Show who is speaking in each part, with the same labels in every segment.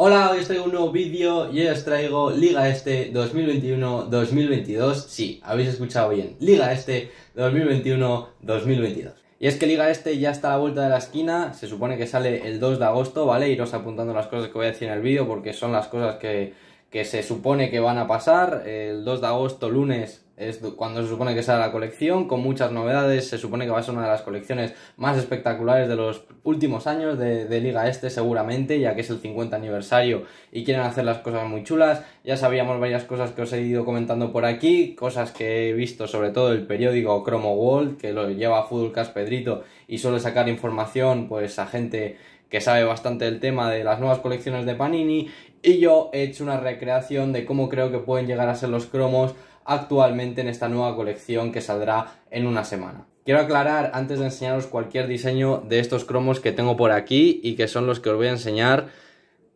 Speaker 1: Hola, hoy os traigo un nuevo vídeo y os traigo Liga Este 2021-2022. Sí, habéis escuchado bien, Liga Este 2021-2022. Y es que Liga Este ya está a la vuelta de la esquina, se supone que sale el 2 de agosto, ¿vale? Iros apuntando las cosas que voy a decir en el vídeo porque son las cosas que que se supone que van a pasar. El 2 de agosto, lunes, es cuando se supone que sale la colección, con muchas novedades. Se supone que va a ser una de las colecciones más espectaculares de los últimos años de, Liga Este, seguramente, ya que es el 50 aniversario y quieren hacer las cosas muy chulas. Ya sabíamos varias cosas que os he ido comentando por aquí, cosas que he visto, sobre todo el periódico Cromo World, que lo lleva a Fútbol Caspedrito Pedrito y suele sacar información pues a gente que sabe bastante el tema de las nuevas colecciones de Panini, y yo he hecho una recreación de cómo creo que pueden llegar a ser los cromos actualmente en esta nueva colección que saldrá en una semana. Quiero aclarar antes de enseñaros cualquier diseño de estos cromos que tengo por aquí y que son los que os voy a enseñar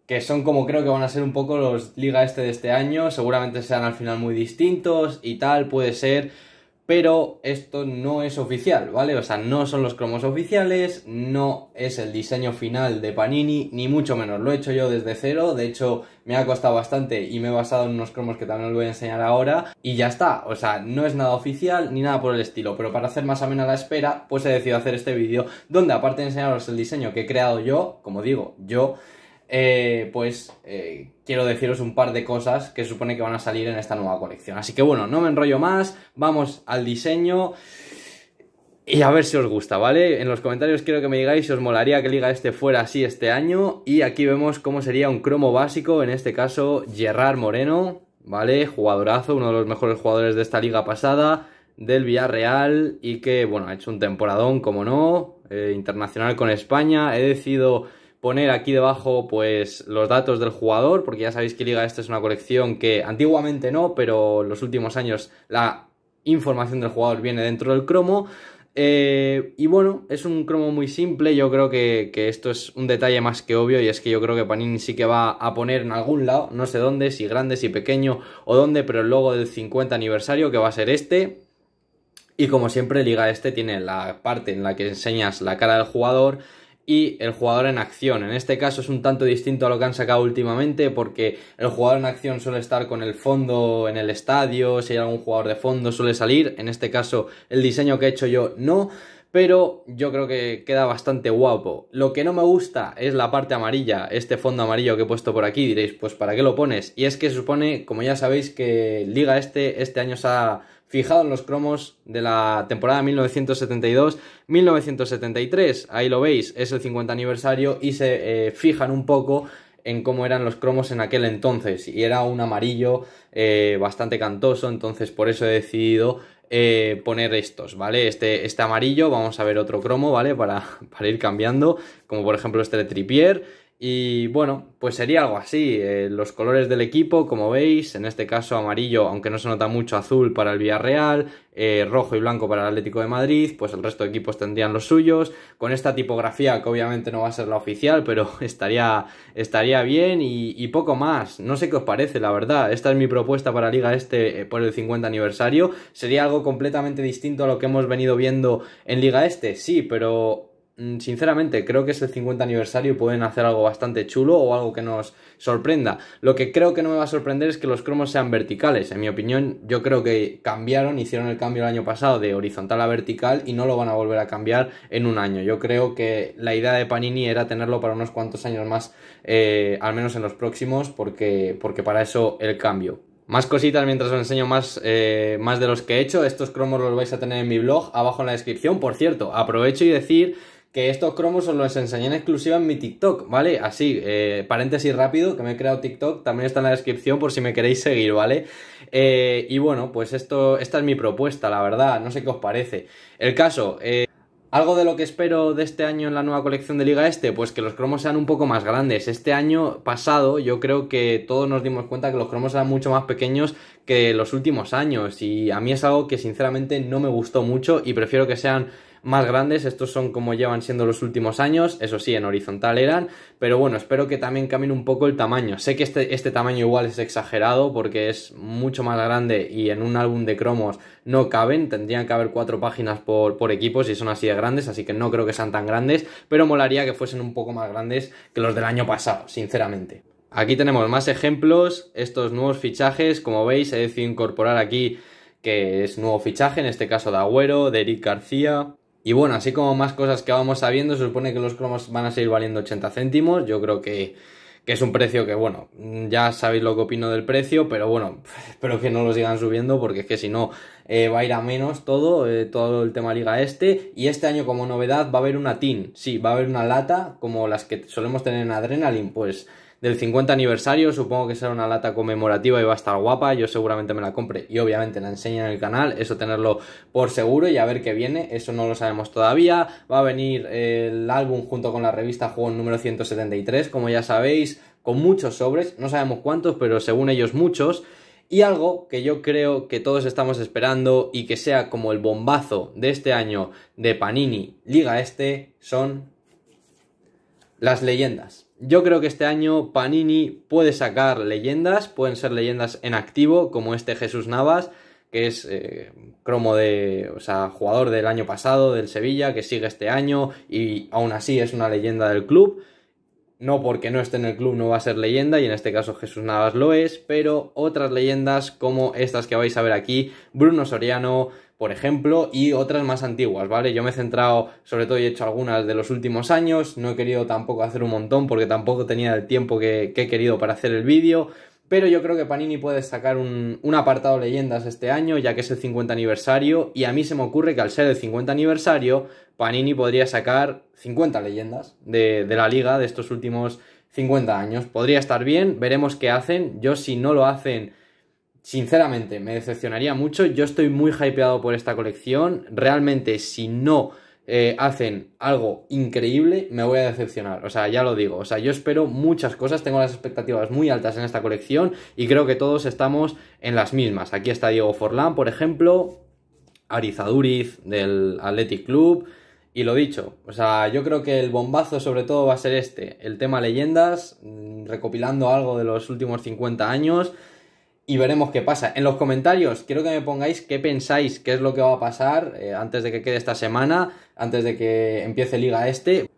Speaker 1: que son como creo que van a ser un poco los liga este de este año, seguramente sean al final muy distintos y tal, puede ser, pero esto no es oficial, ¿vale? O sea, no son los cromos oficiales, no es el diseño final de Panini, ni mucho menos. Lo he hecho yo desde cero, de hecho me ha costado bastante y me he basado en unos cromos que también os voy a enseñar ahora, y ya está. O sea, no es nada oficial ni nada por el estilo, pero para hacer más amena la espera, pues he decidido hacer este vídeo donde aparte de enseñaros el diseño que he creado yo, como digo, yo... Eh, pues eh, quiero deciros un par de cosas que supone que van a salir en esta nueva colección. Así que bueno, no me enrollo más, vamos al diseño y a ver si os gusta, ¿vale? En los comentarios quiero que me digáis si os molaría que Liga este fuera así este año. Y aquí vemos cómo sería un cromo básico, en este caso Gerard Moreno, ¿vale? Jugadorazo, uno de los mejores jugadores de esta liga pasada, del Villarreal y que, bueno, ha hecho un temporadón, como no, eh, internacional con España. He decidido poner aquí debajo pues los datos del jugador, porque ya sabéis que Liga Este es una colección que antiguamente no, pero en los últimos años la información del jugador viene dentro del cromo. Eh, y bueno, es un cromo muy simple, yo creo que, que, esto es un detalle más que obvio y es que yo creo que Panini sí que va a poner en algún lado, no sé dónde, si grande, si pequeño o dónde, pero el logo del 50 aniversario que va a ser este. Y como siempre, Liga este tiene la parte en la que enseñas la cara del jugador y el jugador en acción. En este caso es un tanto distinto a lo que han sacado últimamente porque el jugador en acción suele estar con el fondo en el estadio, si hay algún jugador de fondo suele salir. En este caso el diseño que he hecho yo no, pero yo creo que queda bastante guapo. Lo que no me gusta es la parte amarilla, este fondo amarillo que he puesto por aquí. Diréis, pues ¿para qué lo pones? Y es que se supone, como ya sabéis, que Liga Este este año se ha fijado en los cromos de la temporada 1972-1973. Ahí lo veis, es el 50 aniversario y se eh, fijan un poco en cómo eran los cromos en aquel entonces. Y era un amarillo eh, bastante cantoso, entonces por eso he decidido eh, poner estos, ¿vale? Este, este amarillo, vamos a ver otro cromo, ¿vale? Para, para ir cambiando, como por ejemplo este de Tripier. Y bueno, pues sería algo así. Eh, los colores del equipo, como veis, en este caso amarillo, aunque no se nota mucho, azul para el Villarreal, eh, rojo y blanco para el Atlético de Madrid, pues el resto de equipos tendrían los suyos. Con esta tipografía, que obviamente no va a ser la oficial, pero estaría, estaría bien y, poco más. No sé qué os parece, la verdad. Esta es mi propuesta para Liga Este eh, por el 50 aniversario. ¿Sería algo completamente distinto a lo que hemos venido viendo en Liga Este? Sí, pero Mm, sinceramente, creo que es el 50 aniversario y pueden hacer algo bastante chulo o algo que nos sorprenda. Lo que creo que no me va a sorprender es que los cromos sean verticales. En mi opinión, yo creo que cambiaron, hicieron el cambio el año pasado de horizontal a vertical y no lo van a volver a cambiar en un año. Yo creo que la idea de Panini era tenerlo para unos cuantos años más, eh, al menos en los próximos, porque, porque para eso el cambio. Más cositas mientras os enseño más, eh, más de los que he hecho. Estos cromos los vais a tener en mi blog, abajo en la descripción. Por cierto, aprovecho y decir que estos cromos os los enseñé en exclusiva en mi TikTok, ¿vale? Así, eh, paréntesis rápido, que me he creado TikTok, también está en la descripción por si me queréis seguir, ¿vale? Eh, y bueno, pues esto, esta es mi propuesta, la verdad, no sé qué os parece. El caso, eh, algo de lo que espero de este año en la nueva colección de Liga Este, pues que los cromos sean un poco más grandes. Este año pasado yo creo que todos nos dimos cuenta que los cromos eran mucho más pequeños que los últimos años y a mí es algo que sinceramente no me gustó mucho y prefiero que sean más grandes. Estos son como llevan siendo los últimos años, eso sí, en horizontal eran, pero bueno, espero que también cambien un poco el tamaño. Sé que este, este, tamaño igual es exagerado porque es mucho más grande y en un álbum de cromos no caben, tendrían que haber cuatro páginas por, por equipo si son así de grandes, así que no creo que sean tan grandes, pero molaría que fuesen un poco más grandes que los del año pasado, sinceramente. Aquí tenemos más ejemplos, estos nuevos fichajes, como veis he decidido incorporar aquí que es nuevo fichaje, en este caso de Agüero, de Eric García, y bueno, así como más cosas que vamos sabiendo, se supone que los cromos van a seguir valiendo 80 céntimos. Yo creo que, es un precio que, bueno, ya sabéis lo que opino del precio, pero bueno, espero que no lo sigan subiendo porque es que si no eh, va a ir a menos todo, eh, todo el tema Liga Este. Y este año como novedad va a haber una tin, sí, va a haber una lata como las que solemos tener en Adrenaline, pues del 50 aniversario. Supongo que será una lata conmemorativa y va a estar guapa. Yo seguramente me la compre y obviamente la enseño en el canal. Eso tenerlo por seguro y a ver qué viene. Eso no lo sabemos todavía. Va a venir eh, el álbum junto con la revista Juego número 173, como ya sabéis, con muchos sobres. No sabemos cuántos, pero según ellos muchos. Y algo que yo creo que todos estamos esperando y que sea como el bombazo de este año de Panini Liga Este son las leyendas. Yo creo que este año Panini puede sacar leyendas, pueden ser leyendas en activo, como este Jesús Navas, que es eh, cromo de, o sea, jugador del año pasado del Sevilla, que sigue este año y aún así es una leyenda del club. No porque no esté en el club no va a ser leyenda y en este caso Jesús Navas lo es, pero otras leyendas como estas que vais a ver aquí, Bruno Soriano, por ejemplo, y otras más antiguas, ¿vale? Yo me he centrado, sobre todo, y he hecho algunas de los últimos años, no he querido tampoco hacer un montón porque tampoco tenía el tiempo que, he querido para hacer el vídeo, pero yo creo que Panini puede sacar un, un, apartado leyendas este año, ya que es el 50 aniversario, y a mí se me ocurre que al ser el 50 aniversario, Panini podría sacar 50 leyendas de, de la liga de estos últimos 50 años. Podría estar bien, veremos qué hacen. Yo si no lo hacen sinceramente, me decepcionaría mucho. Yo estoy muy hypeado por esta colección. Realmente, si no eh, hacen algo increíble, me voy a decepcionar. O sea, ya lo digo. O sea, yo espero muchas cosas. Tengo las expectativas muy altas en esta colección y creo que todos estamos en las mismas. Aquí está Diego Forlán, por ejemplo. Arizaduriz del Athletic Club. Y lo dicho, o sea, yo creo que el bombazo sobre todo va a ser este, el tema leyendas, mm, recopilando algo de los últimos 50 años, y veremos qué pasa. En los comentarios quiero que me pongáis qué pensáis, qué es lo que va a pasar eh, antes de que quede esta semana, antes de que empiece Liga Este,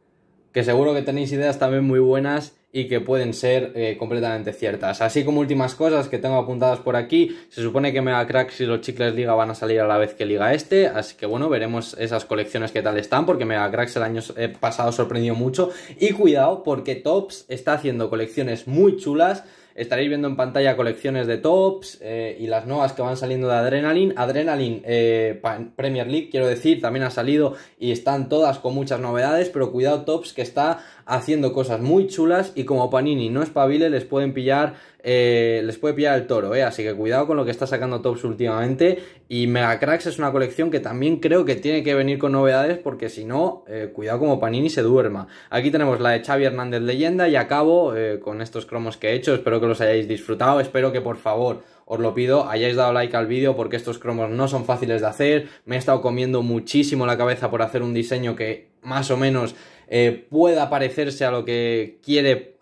Speaker 1: que seguro que tenéis ideas también muy buenas y que pueden ser eh, completamente ciertas. Así como últimas cosas que tengo apuntadas por aquí, se supone que Mega Cracks y los Chicles Liga van a salir a la vez que Liga Este, así que bueno, veremos esas colecciones que tal están, porque Mega Cracks el año eh, pasado sorprendió mucho, y cuidado porque Tops está haciendo colecciones muy chulas, Estaréis viendo en pantalla colecciones de tops eh, y las nuevas que van saliendo de Adrenaline. Adrenaline eh, Premier League, quiero decir, también ha salido y están todas con muchas novedades, pero cuidado tops que está haciendo cosas muy chulas y como Panini no es pabile les pueden pillar eh, les puede pillar el toro, eh. Así que cuidado con lo que está sacando Tops últimamente. Y Megacracks es una colección que también creo que tiene que venir con novedades, porque si no, eh, cuidado como Panini se duerma. Aquí tenemos la de Xavi Hernández Leyenda y acabo con estos cromos que he hecho. Espero que los hayáis disfrutado. Espero que por favor os lo pido, hayáis dado like al vídeo porque estos cromos no son fáciles de hacer, me he estado comiendo muchísimo la cabeza por hacer un diseño que más o menos pueda parecerse a lo que quiere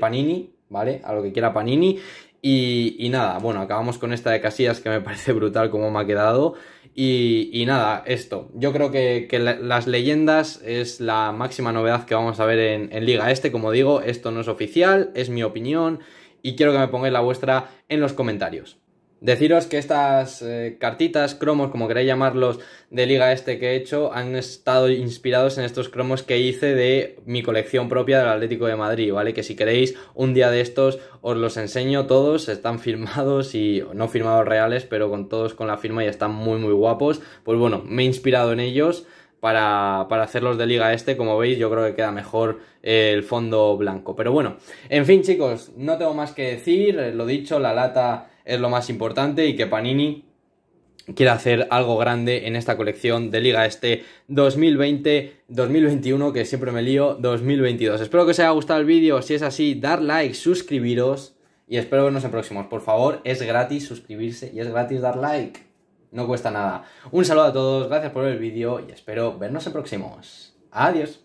Speaker 1: Panini, ¿vale? A lo que quiera Panini. Y, nada, bueno, acabamos con esta de Casillas que me parece brutal como me ha quedado. Y, nada, esto. Yo creo que, las leyendas es la máxima novedad que vamos a ver en Liga Este. Como digo, esto no es oficial, es mi opinión y quiero que me pongáis la vuestra en los comentarios. Deciros que estas eh, cartitas, cromos, como queréis llamarlos, de liga este que he hecho, han estado inspirados en estos cromos que hice de mi colección propia del Atlético de Madrid, ¿vale? Que si queréis, un día de estos os los enseño todos, están firmados y no firmados reales, pero con todos con la firma y están muy muy guapos. Pues bueno, me he inspirado en ellos para, para hacerlos de liga este, como veis yo creo que queda mejor el fondo blanco. Pero bueno, en fin chicos, no tengo más que decir, lo dicho, la lata es lo más importante y que Panini quiere hacer algo grande en esta colección de Liga Este 2020-2021, que siempre me lío, 2022. Espero que os haya gustado el vídeo, si es así, dar like, suscribiros y espero vernos en próximos. Por favor, es gratis suscribirse y es gratis dar like, no cuesta nada. Un saludo a todos, gracias por ver el vídeo y espero vernos en próximos. Adiós.